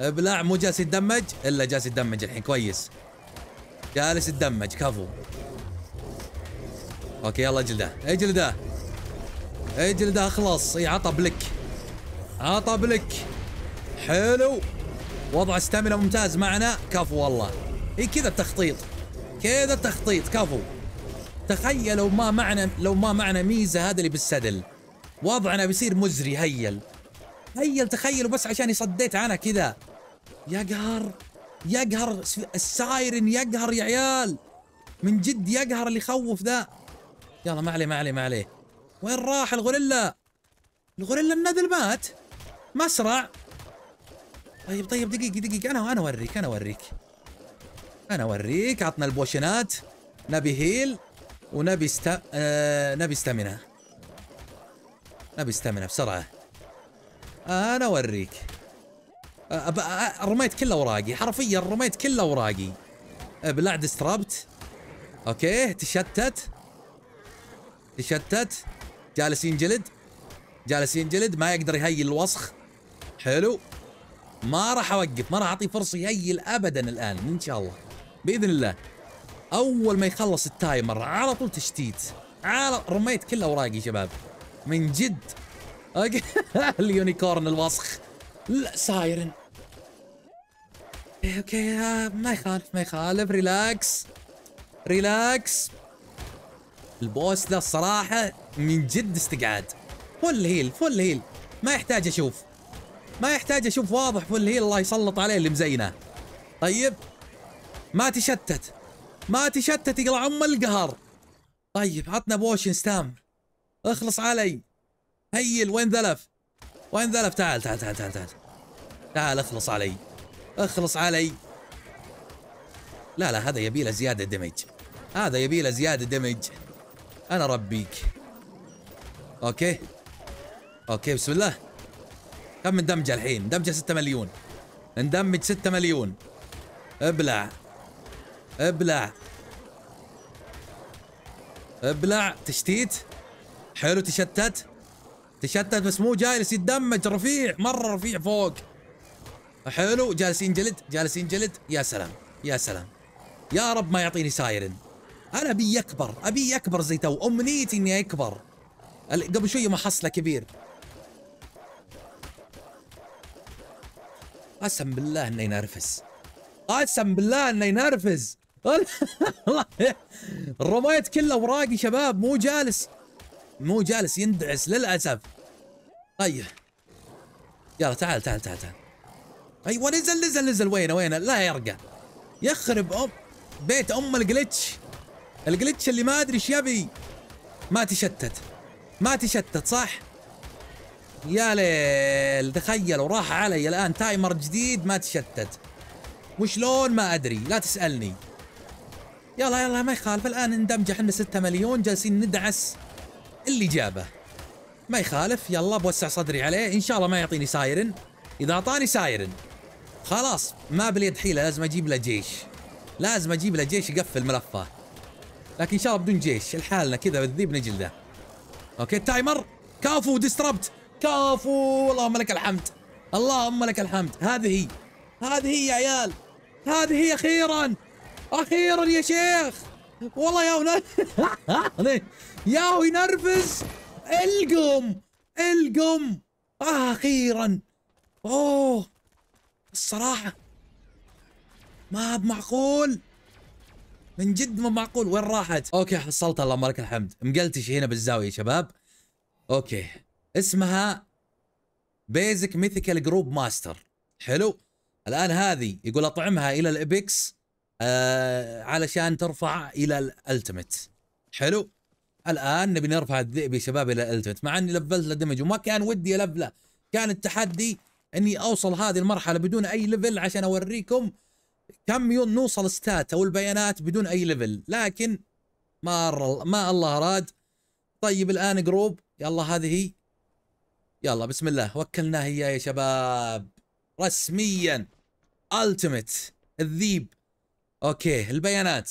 ابلع مو جالس يتدمج الا جالس يتدمج الحين كويس جالس يتدمج كفو اوكي يلا اجلده اجلده اجلده خلاص اي عطى بلك عطى بلك حلو وضع ستامينا ممتاز معنا كفو والله اي كذا التخطيط كذا التخطيط كفو تخيلوا ما معنا لو ما معنا ميزه هذا اللي بالسدل وضعنا بيصير مزري هيل هيل تخيلوا بس عشان صديت انا كذا يقهر يقهر السايرن يقهر يا عيال من جد يقهر اللي يخوف ذا يلا ما عليه ما عليه ما عليه وين راح الغوريلا الغوريلا النذل مات مسرع طيب طيب دقيقة دقيقة أنا أنا أوريك أنا أوريك أنا أوريك عطنا البوشنات نبي هيل ونبي است آه نبي استمنة نبي استمنة بسرعة أنا أوريك آه رميت كل أوراقي حرفيا رميت كل أوراقي بلعد استربت أوكي تشتت تشتت جالس ينجلد جالس ينجلد ما يقدر يهيل الوسخ حلو ما راح اوقف ما راح اعطيه فرصه يهيل ابدا الان ان شاء الله باذن الله اول ما يخلص التايمر على طول تشتيت على رميت كل اوراقي شباب من جد اليونيكورن الوسخ لا سايرن اوكي آه، ما يخالف ما يخالف ريلاكس ريلاكس البوس ذا الصراحة من جد استقعاد فل هيل فل هيل ما يحتاج اشوف ما يحتاج اشوف واضح فل هيل الله يسلط عليه اللي مزينه طيب ما تشتت ما تشتت يقلع ام القهر طيب عطنا بوشن ستام اخلص علي هيل وين ذلف وين ذلف تعال تعال تعال تعال تعال تعال اخلص علي اخلص علي لا لا هذا يبي له زياده دمج هذا يبي له زياده دمج انا ربيك اوكي اوكي بسم الله كم دمجه الحين دمجه 6 مليون ندمج 6 مليون ابلع ابلع ابلع تشتيت حلو تشتت تشتت بس مو جالس يتدمج رفيع مره رفيع فوق حلو جالس ينجلد جالس ينجلد يا سلام يا سلام يا رب ما يعطيني سايرن انا ابي يكبر ابي يكبر زي تو امنيتي اني اكبر قبل شويه ما حصله كبير قسم بالله اني نرفز قسم بالله اني نرفز رميت كل اوراقي شباب مو جالس مو جالس يندعس للاسف طيب يلا تعال تعال تعال تعال ايوه نزل نزل نزل وينه وينه لا يرقى يخرب ام بيت ام الجلتش الجلتش اللي ما ادري ايش يبي ما تشتت ما تشتت صح يا ليل تخيلوا راح علي الان تايمر جديد ما تشتت وشلون ما ادري لا تسالني يلا يلا ما يخالف الان ندمج احنا 6 مليون جالسين ندعس اللي جابه ما يخالف يلا بوسع صدري عليه ان شاء الله ما يعطيني سايرن اذا اعطاني سايرن خلاص ما باليد حيله لازم اجيب له جيش لازم اجيب له جيش يقفل ملفه لكن ان شاء الله بدون جيش لحالنا كذا بالذيب نجلده اوكي التايمر كافو ديستربت كافو اللهم لك الحمد اللهم لك الحمد هذه هي هذه هي يا عيال هذه هي اخيرا اخيرا يا شيخ والله يا ونر... يا ينرفز القم القم آه، اخيرا اوه الصراحه ما معقول من جد مو معقول وين راحت اوكي حصلتها اللهم لك الحمد مقلتش هنا بالزاويه يا شباب اوكي اسمها بيزك ميثيكال جروب ماستر حلو الان هذه يقول اطعمها الى الابيكس آه علشان ترفع الى الالتمت حلو الان نبي نرفع الذئب يا شباب الى الالتمت مع اني لفلت له دمج وما كان ودي الفله كان التحدي اني اوصل هذه المرحله بدون اي ليفل عشان اوريكم كم يوم نوصل ستات او البيانات بدون اي ليفل لكن ما ما الله اراد طيب الان جروب يلا هذه يلا بسم الله وكلناه اياه يا شباب رسميا التيمت الذيب اوكي البيانات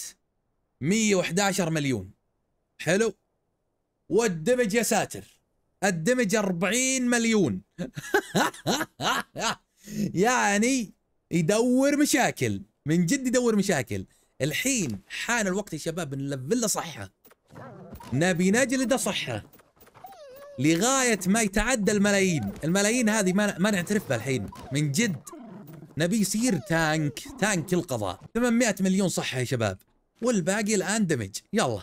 111 مليون حلو والدمج يا ساتر الدمج 40 مليون يعني يدور مشاكل من جد يدور مشاكل الحين حان الوقت يا شباب نلفل له صحه نبي نجلده صحه لغايه ما يتعدى الملايين الملايين هذه ما, ما نعترف بها الحين من جد نبي يصير تانك تانك القضاء 800 مليون صحه يا شباب والباقي الان دمج يلا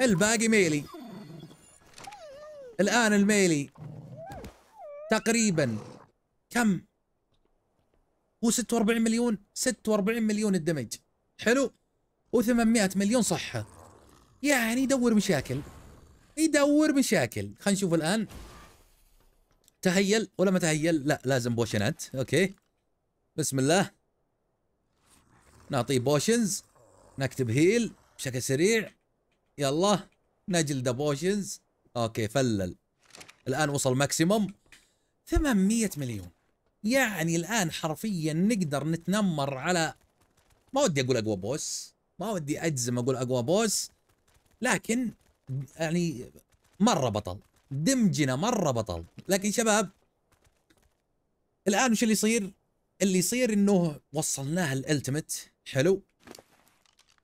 الباقي ميلي الان الميلي تقريبا كم هو 46 مليون 46 مليون الدمج حلو و800 مليون صحة يعني يدور مشاكل يدور مشاكل خلينا نشوف الآن تهيل ولا ما تهيل لا لازم بوشنات أوكي بسم الله نعطيه بوشنز نكتب هيل بشكل سريع يلا نجلده بوشنز أوكي فلل الآن وصل ماكسيموم 800 مليون يعني الان حرفيا نقدر نتنمر على ما ودي اقول اقوى بوس ما ودي اجزم اقول اقوى بوس لكن يعني مره بطل دمجنا مره بطل لكن شباب الان وش اللي يصير اللي يصير انه وصلناها الالتمت حلو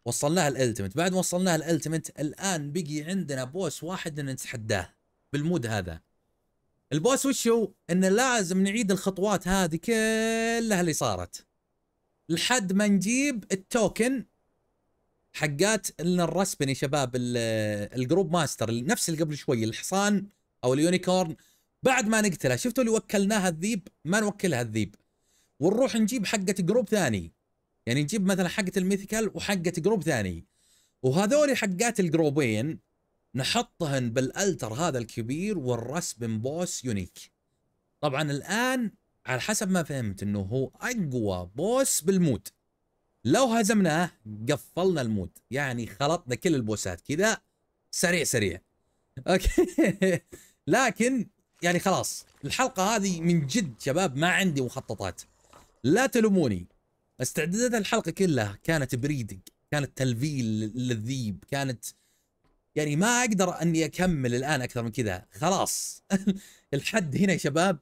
وصلناها الالتمت بعد ما وصلناها الالتمت الان بقي عندنا بوس واحد ان نتحداه بالمود هذا البوس وش هو؟ انه لازم نعيد الخطوات هذه كلها اللي صارت لحد ما نجيب التوكن حقات لنا الرسبن يا شباب الجروب ماستر نفس اللي قبل شوي الحصان او اليونيكورن بعد ما نقتله شفتوا اللي وكلناها الذيب ما نوكلها الذيب ونروح نجيب حقه جروب ثاني يعني نجيب مثلا حقه الميثيكال وحقه جروب ثاني وهذول حقات الجروبين نحطهن بالالتر هذا الكبير والرسم بوس يونيك طبعا الان على حسب ما فهمت انه هو اقوى بوس بالمود لو هزمناه قفلنا المود يعني خلطنا كل البوسات كذا سريع سريع اوكي لكن يعني خلاص الحلقه هذه من جد شباب ما عندي مخططات لا تلوموني استعدادات الحلقه كلها كانت بريدنج كانت تلفيل للذيب كانت يعني ما اقدر اني اكمل الان اكثر من كذا خلاص الحد هنا يا شباب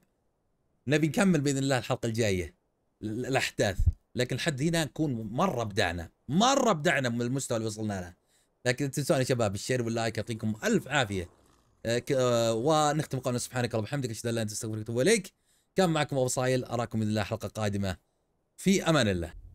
نبي نكمل باذن الله الحلقه الجايه الاحداث لكن الحد هنا نكون مره بدعنا مره بدعنا من المستوى اللي وصلنا له لكن تنسون يا شباب الشير واللايك يعطيكم الف عافيه آه، آه، ونختم قولنا سبحانك اللهم وبحمدك اشهد ان لا اله الا انت استغفرك واتوب اليك كان معكم ابو صايل اراكم باذن الله حلقه قادمه في امان الله